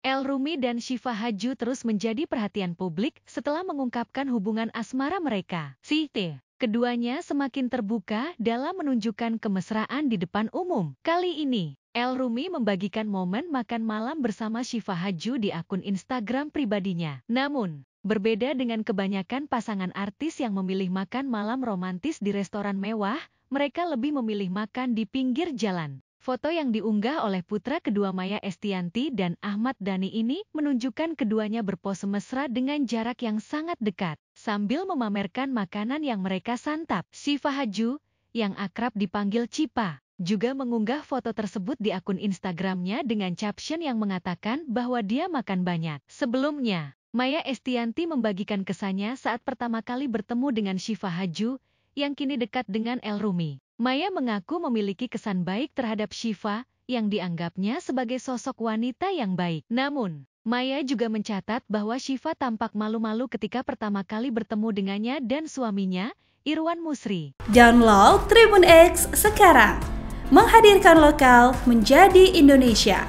El Rumi dan Syifa Haju terus menjadi perhatian publik setelah mengungkapkan hubungan asmara mereka. Siti, Keduanya semakin terbuka dalam menunjukkan kemesraan di depan umum. Kali ini, El Rumi membagikan momen makan malam bersama Syifa Haju di akun Instagram pribadinya. Namun, berbeda dengan kebanyakan pasangan artis yang memilih makan malam romantis di restoran mewah, mereka lebih memilih makan di pinggir jalan. Foto yang diunggah oleh putra kedua Maya Estianti dan Ahmad Dhani ini menunjukkan keduanya berpose mesra dengan jarak yang sangat dekat, sambil memamerkan makanan yang mereka santap. Siva Haju, yang akrab dipanggil Cipa, juga mengunggah foto tersebut di akun Instagramnya dengan caption yang mengatakan bahwa dia makan banyak. Sebelumnya, Maya Estianti membagikan kesannya saat pertama kali bertemu dengan Siva Haju, yang kini dekat dengan El Rumi. Maya mengaku memiliki kesan baik terhadap Shiva, yang dianggapnya sebagai sosok wanita yang baik. Namun, Maya juga mencatat bahwa Shiva tampak malu-malu ketika pertama kali bertemu dengannya dan suaminya, Irwan Musri. Download Tribun X sekarang, menghadirkan lokal menjadi Indonesia.